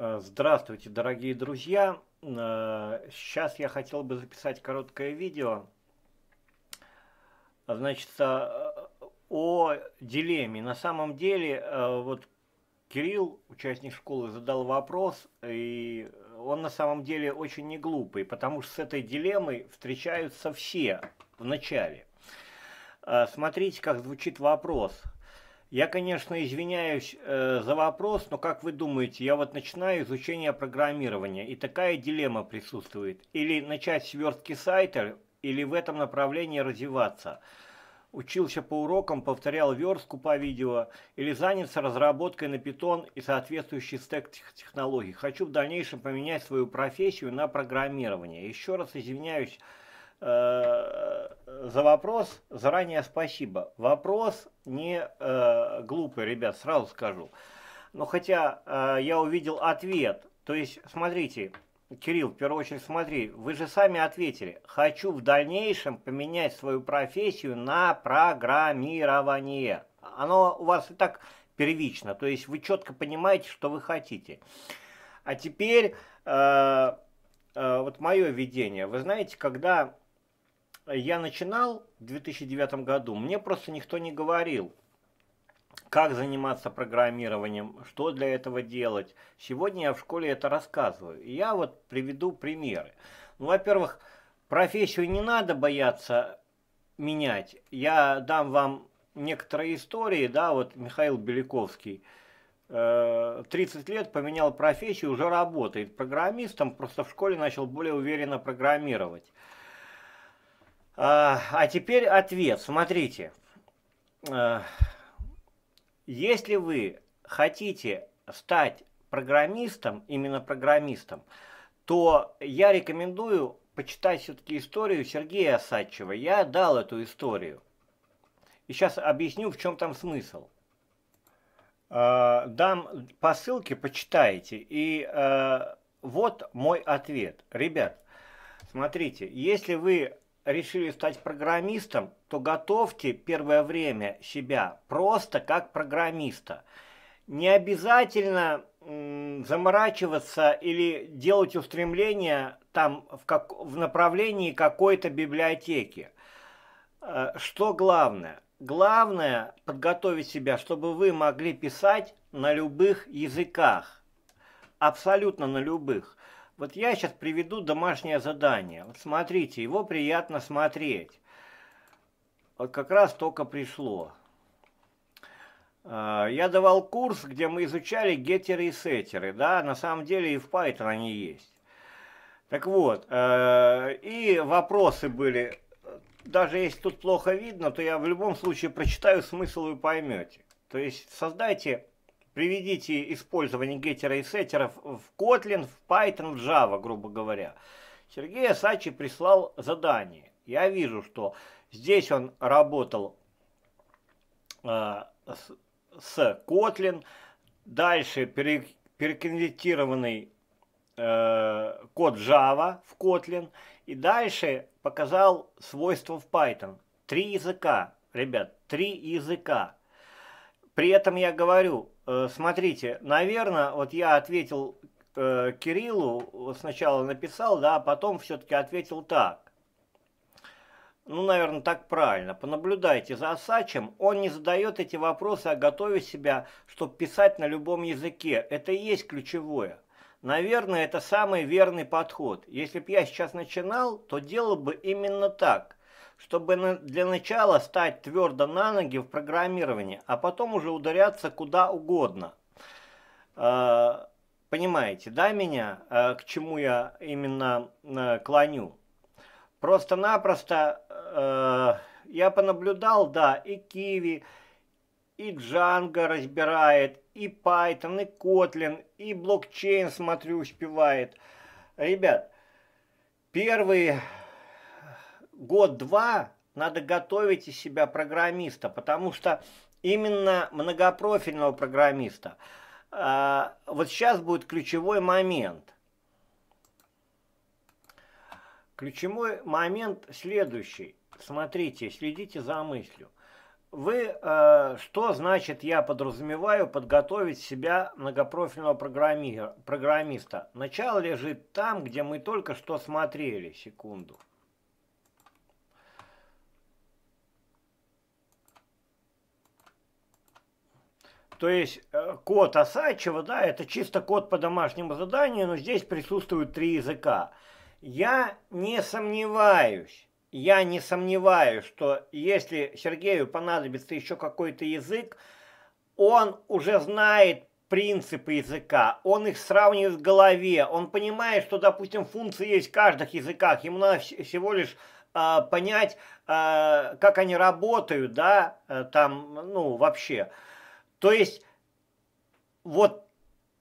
Э, здравствуйте, дорогие друзья! Сейчас э, я хотел бы записать короткое видео значит, э, о дилемме. На самом деле, вот Кирилл, участник школы, задал вопрос, и он на самом деле очень не глупый, потому что с этой дилеммой встречаются все в начале. Смотрите, как звучит вопрос – я, конечно, извиняюсь э, за вопрос, но как вы думаете, я вот начинаю изучение программирования, и такая дилемма присутствует. Или начать с верстки сайта, или в этом направлении развиваться. Учился по урокам, повторял верстку по видео, или заняться разработкой на Python и соответствующий стек технологий. Хочу в дальнейшем поменять свою профессию на программирование. Еще раз извиняюсь Э, за вопрос заранее спасибо. Вопрос не э, глупый, ребят, сразу скажу. Но хотя э, я увидел ответ, то есть, смотрите, Кирилл, в первую очередь смотри, вы же сами ответили. Хочу в дальнейшем поменять свою профессию на программирование. Оно у вас и так первично, то есть вы четко понимаете, что вы хотите. А теперь э, э, вот мое видение. Вы знаете, когда я начинал в 2009 году, мне просто никто не говорил, как заниматься программированием, что для этого делать. Сегодня я в школе это рассказываю. И я вот приведу примеры. Ну, во-первых, профессию не надо бояться менять. Я дам вам некоторые истории, да, вот Михаил Беляковский, 30 э, лет поменял профессию, уже работает программистом, просто в школе начал более уверенно программировать. А, а теперь ответ. Смотрите. А, если вы хотите стать программистом, именно программистом, то я рекомендую почитать все-таки историю Сергея Осадчева. Я дал эту историю. И сейчас объясню, в чем там смысл. А, дам по ссылке, почитайте. И вот мой ответ. Ребят, смотрите, если вы решили стать программистом, то готовьте первое время себя просто как программиста. Не обязательно заморачиваться или делать устремления там в, как, в направлении какой-то библиотеки. Э, что главное? Главное подготовить себя, чтобы вы могли писать на любых языках. Абсолютно на любых. Вот я сейчас приведу домашнее задание. Вот смотрите, его приятно смотреть. Вот как раз только пришло. А, я давал курс, где мы изучали гетеры и сеттеры, да, на самом деле и в Python они есть. Так вот, э, и вопросы были, даже если тут плохо видно, то я в любом случае прочитаю смысл, вы поймете. То есть создайте Приведите использование гетера и сеттеров в Kotlin, в Python, в Java, грубо говоря. Сергей Асачи прислал задание. Я вижу, что здесь он работал э, с, с Kotlin. Дальше пере, переконвертированный э, код Java в Kotlin. И дальше показал свойства в Python. Три языка, ребят, три языка. При этом я говорю, э, смотрите, наверное, вот я ответил э, Кириллу, сначала написал, да, а потом все-таки ответил так. Ну, наверное, так правильно. Понаблюдайте за Сачем. Он не задает эти вопросы, а готовит себя, чтобы писать на любом языке. Это и есть ключевое. Наверное, это самый верный подход. Если бы я сейчас начинал, то делал бы именно так чтобы для начала стать твердо на ноги в программировании, а потом уже ударяться куда угодно. А, понимаете, да, меня, а, к чему я именно а, клоню? Просто-напросто я понаблюдал, да, и Киви, и Django разбирает, и Python, и Kotlin, и блокчейн, смотрю, успевает. Ребят, первые год-два надо готовить из себя программиста, потому что именно многопрофильного программиста. А, вот сейчас будет ключевой момент. Ключевой момент следующий. Смотрите, следите за мыслью. Вы, а, что значит, я подразумеваю, подготовить себя многопрофильного программи... программиста? Начало лежит там, где мы только что смотрели, секунду. То есть э, код Осадчева, да, это чисто код по домашнему заданию, но здесь присутствуют три языка. Я не сомневаюсь, я не сомневаюсь, что если Сергею понадобится еще какой-то язык, он уже знает принципы языка, он их сравнивает в голове, он понимает, что, допустим, функции есть в каждых языках, ему надо всего лишь э, понять, э, как они работают, да, э, там, ну, вообще. То есть вот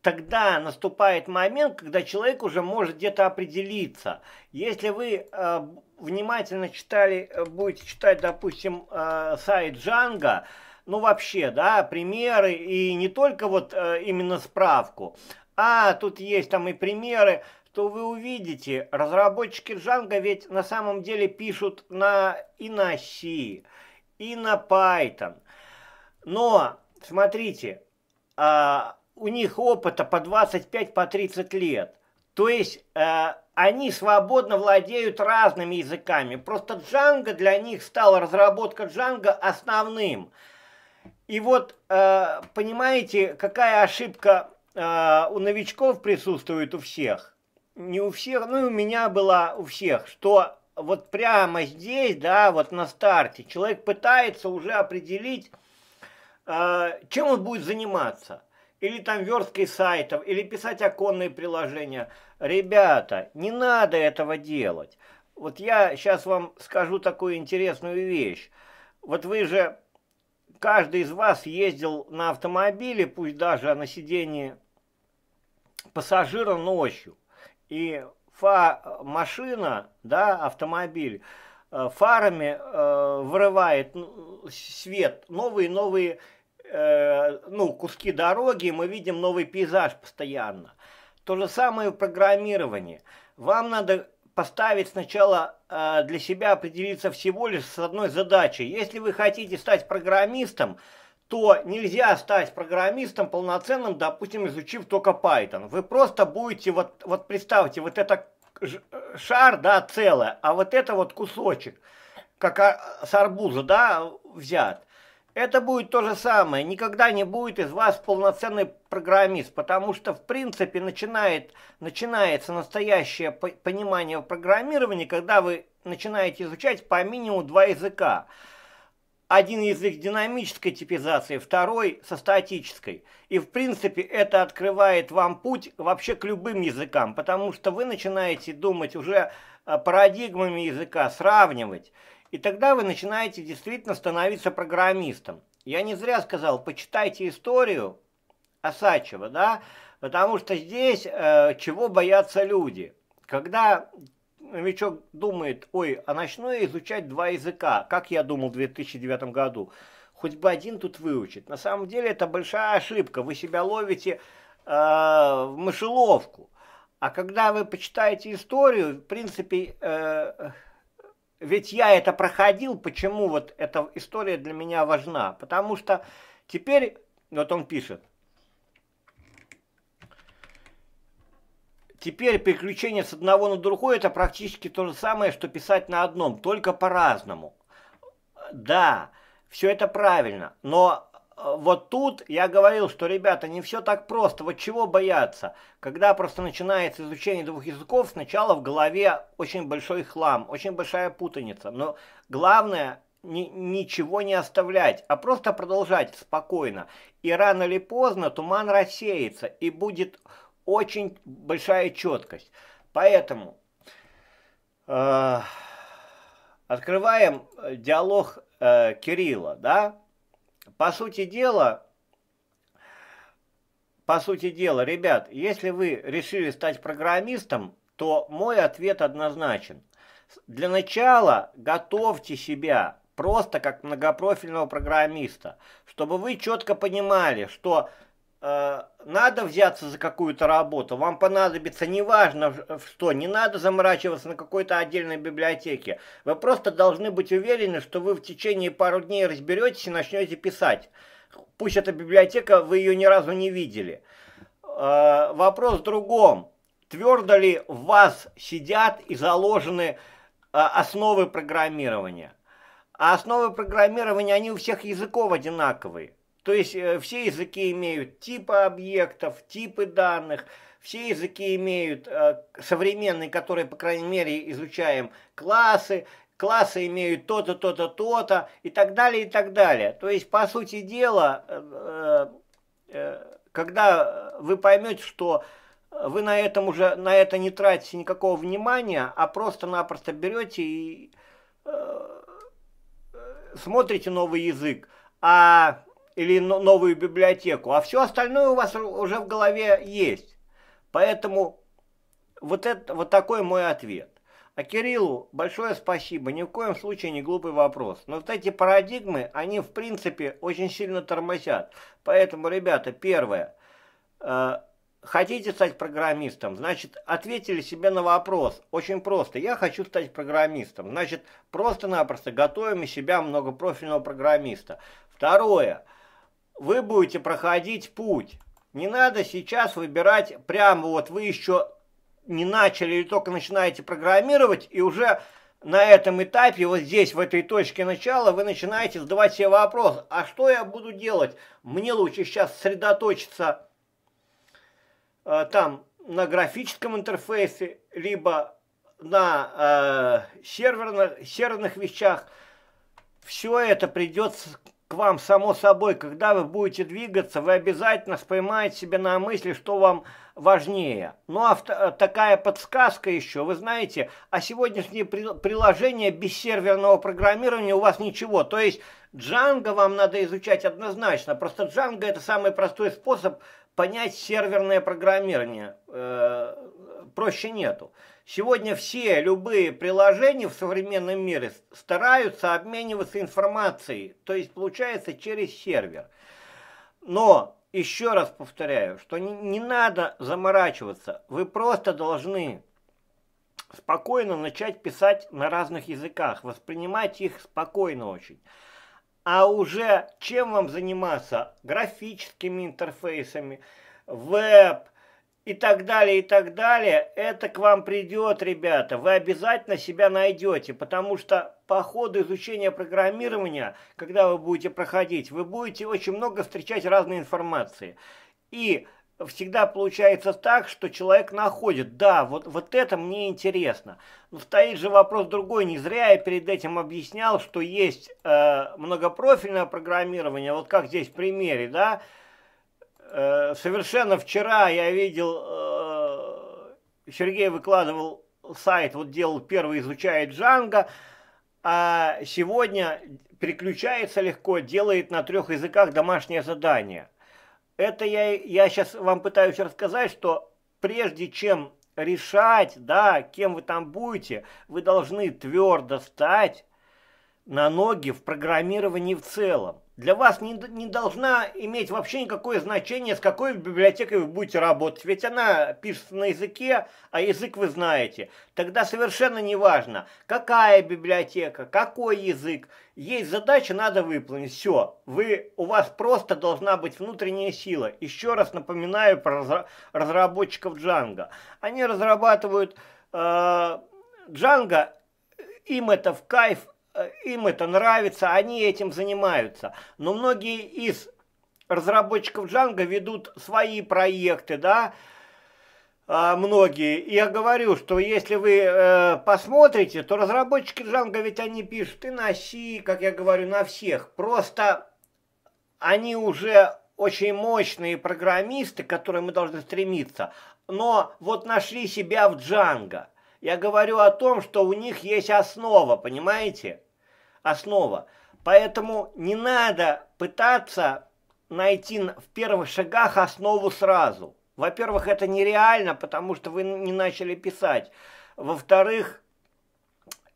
тогда наступает момент, когда человек уже может где-то определиться. Если вы э, внимательно читали, э, будете читать, допустим, э, сайт Джанга, ну вообще, да, примеры и не только вот э, именно справку, а тут есть там и примеры, то вы увидите, разработчики Джанга ведь на самом деле пишут на и на C, и на Python. Но смотрите, а, у них опыта по 25-30 по 30 лет. То есть э, они свободно владеют разными языками. Просто Django для них стала разработка Django основным. И вот э, понимаете, какая ошибка э, у новичков присутствует у всех? Не у всех, ну у меня была у всех, что вот прямо здесь, да, вот на старте человек пытается уже определить а, чем он будет заниматься? Или там версткой сайтов, или писать оконные приложения. Ребята, не надо этого делать. Вот я сейчас вам скажу такую интересную вещь. Вот вы же, каждый из вас ездил на автомобиле, пусть даже на сидении пассажира ночью. И фа машина, да, автомобиль, э, фарами э, вырывает ну, свет, новые-новые Э, ну, куски дороги, мы видим новый пейзаж постоянно. То же самое в программировании. Вам надо поставить сначала э, для себя определиться всего лишь с одной задачей. Если вы хотите стать программистом, то нельзя стать программистом полноценным, допустим, изучив только Python. Вы просто будете, вот, вот представьте, вот это шар, да, целое, а вот это вот кусочек, как а, с арбуза, да, взят это будет то же самое. Никогда не будет из вас полноценный программист, потому что, в принципе, начинает, начинается настоящее понимание программирования, когда вы начинаете изучать по минимуму два языка. Один язык динамической типизации, второй со статической. И, в принципе, это открывает вам путь вообще к любым языкам, потому что вы начинаете думать уже э, парадигмами языка, сравнивать. И тогда вы начинаете действительно становиться программистом. Я не зря сказал, почитайте историю Осачева, да, потому что здесь э, чего боятся люди. Когда новичок думает, ой, а начну я изучать два языка, как я думал в 2009 году, хоть бы один тут выучит. На самом деле это большая ошибка, вы себя ловите э, в мышеловку. А когда вы почитаете историю, в принципе... Э, ведь я это проходил, почему вот эта история для меня важна? Потому что теперь, вот он пишет, Теперь переключение с одного на другое – это практически то же самое, что писать на одном, только по-разному. Да, все это правильно, но вот тут я говорил, что, ребята, не все так просто. Вот чего бояться? Когда просто начинается изучение двух языков, сначала в голове очень большой хлам, очень большая путаница. Но главное ни, ничего не оставлять, а просто продолжать спокойно. И рано или поздно туман рассеется, и будет очень большая четкость. Поэтому э, открываем э, диалог э, Кирилла, да? По сути дела, по сути дела, ребят, если вы решили стать программистом, то мой ответ однозначен. Для начала готовьте себя просто как многопрофильного программиста, чтобы вы четко понимали, что Э, надо взяться за какую-то работу, вам понадобится, неважно что, не надо заморачиваться на какой-то отдельной библиотеке. Вы просто должны быть уверены, что вы в течение пару дней разберетесь и начнете писать. Пусть эта библиотека, вы ее ни разу не видели. Э, вопрос в другом. Твердо ли в вас сидят и заложены э, основы программирования? А основы программирования, они у всех языков одинаковые. То есть э, все языки имеют типы объектов, типы данных, все языки имеют э, современные, которые, по крайней мере, изучаем, классы, классы имеют то-то, то-то, то-то и так далее, и так далее. То есть, по сути дела, э, когда вы поймете, что вы на этом уже на это не тратите никакого внимания, а просто-напросто берете и э, смотрите новый язык. А или новую библиотеку, а все остальное у вас уже в голове есть. Поэтому вот, это, вот такой мой ответ. А Кириллу большое спасибо, ни в коем случае не глупый вопрос. Но вот эти парадигмы, они в принципе очень сильно тормозят. Поэтому, ребята, первое, э, хотите стать программистом, значит, ответили себе на вопрос. Очень просто, я хочу стать программистом. Значит, просто-напросто готовим из себя многопрофильного программиста. Второе, э, вы будете проходить путь. Не надо сейчас выбирать прямо вот вы еще не начали или только начинаете программировать, и уже на этом этапе, вот здесь, в этой точке начала, вы начинаете задавать себе вопрос, а что я буду делать? Мне лучше сейчас сосредоточиться э, там на графическом интерфейсе, либо на э, серверных, серверных вещах. Все это придется к вам само собой. Когда вы будете двигаться, вы обязательно споймаете себя на мысли, что вам важнее. Ну а э, такая подсказка еще, вы знаете, а сегодняшнее приложения без серверного программирования у вас ничего. То есть Django вам надо изучать однозначно. Просто Django это самый простой способ понять серверное программирование. Э -э проще нету. Сегодня все любые приложения в современном мире стараются обмениваться информацией, то есть получается через сервер. Но, еще раз повторяю, что не, не надо заморачиваться, вы просто должны спокойно начать писать на разных языках, воспринимать их спокойно очень. А уже чем вам заниматься? Графическими интерфейсами, веб, и так далее, и так далее, это к вам придет, ребята. Вы обязательно себя найдете, потому что по ходу изучения программирования, когда вы будете проходить, вы будете очень много встречать разной информации. И всегда получается так, что человек находит, да, вот, вот это мне интересно. Но стоит же вопрос другой, не зря я перед этим объяснял, что есть э, многопрофильное программирование, вот как здесь в примере, да, Э, совершенно вчера я видел, э, Сергей выкладывал сайт, вот делал первый, изучает Джанго, а сегодня переключается легко, делает на трех языках домашнее задание. Это я, я сейчас вам пытаюсь рассказать, что прежде чем решать, да, кем вы там будете, вы должны твердо стать на ноги в программировании в целом для вас не, не должна иметь вообще никакое значение, с какой библиотекой вы будете работать. Ведь она пишется на языке, а язык вы знаете. Тогда совершенно не важно, какая библиотека, какой язык. Есть задача, надо выполнить. Все. Вы, у вас просто должна быть внутренняя сила. Еще раз напоминаю про разработчиков Django. Они разрабатывают э, Django, э, им это в кайф, Э, им это нравится, они этим занимаются. Но многие из разработчиков Django ведут свои проекты, да, а, многие. Я говорю, что если вы э, посмотрите, то разработчики Django ведь они пишут и на C, как я говорю, на всех. Просто они уже очень мощные программисты, к которым мы должны стремиться. Но вот нашли себя в Django. Я говорю о том, что у них есть основа, понимаете? основа. Поэтому не надо пытаться найти в первых шагах основу сразу. Во-первых, это нереально, потому что вы не начали писать. Во-вторых,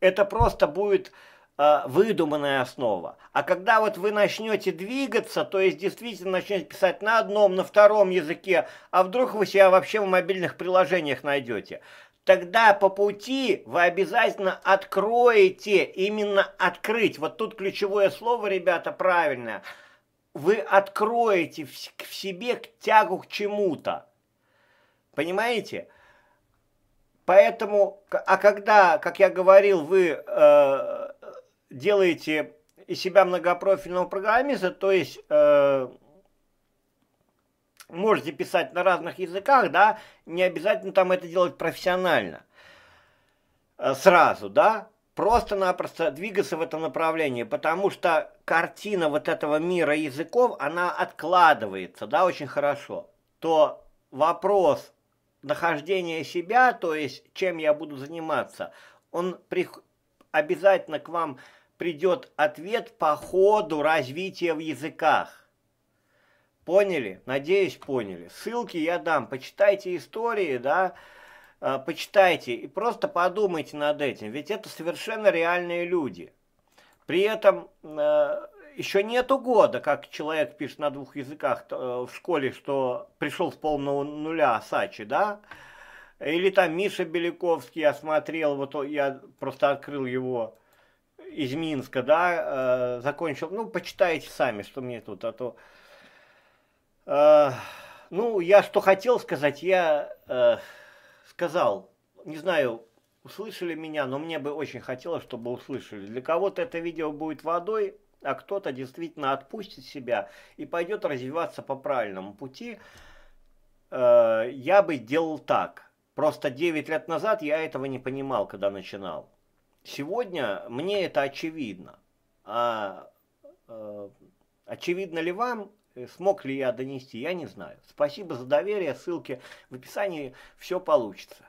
это просто будет э, выдуманная основа. А когда вот вы начнете двигаться, то есть действительно начнете писать на одном, на втором языке, а вдруг вы себя вообще в мобильных приложениях найдете, тогда по пути вы обязательно откроете, именно открыть. Вот тут ключевое слово, ребята, правильное. Вы откроете в, в себе тягу к чему-то. Понимаете? Поэтому, а когда, как я говорил, вы э, делаете из себя многопрофильного программиста, то есть э, можете писать на разных языках, да, не обязательно там это делать профессионально э, сразу, да, просто-напросто двигаться в этом направлении, потому что картина вот этого мира языков, она откладывается, да, очень хорошо, то вопрос нахождения себя, то есть чем я буду заниматься, он при... обязательно к вам придет ответ по ходу развития в языках. Поняли? Надеюсь, поняли. Ссылки я дам. Почитайте истории, да, а, почитайте и просто подумайте над этим. Ведь это совершенно реальные люди. При этом а, еще нету года, как человек пишет на двух языках э, в школе, что пришел с полного нуля Сачи, да? Или там Миша Беляковский, я смотрел, вот я просто открыл его из Минска, да, э, закончил. Ну, почитайте сами, что мне тут, а то... Э, ну, я что хотел сказать, я э, сказал. Не знаю, услышали меня, но мне бы очень хотелось, чтобы услышали. Для кого-то это видео будет водой, а кто-то действительно отпустит себя и пойдет развиваться по правильному пути. Э, я бы делал так. Просто 9 лет назад я этого не понимал, когда начинал. Сегодня мне это очевидно. А э, очевидно ли вам, Э, смог ли я донести, я не знаю. Спасибо за доверие, ссылки в описании, все получится.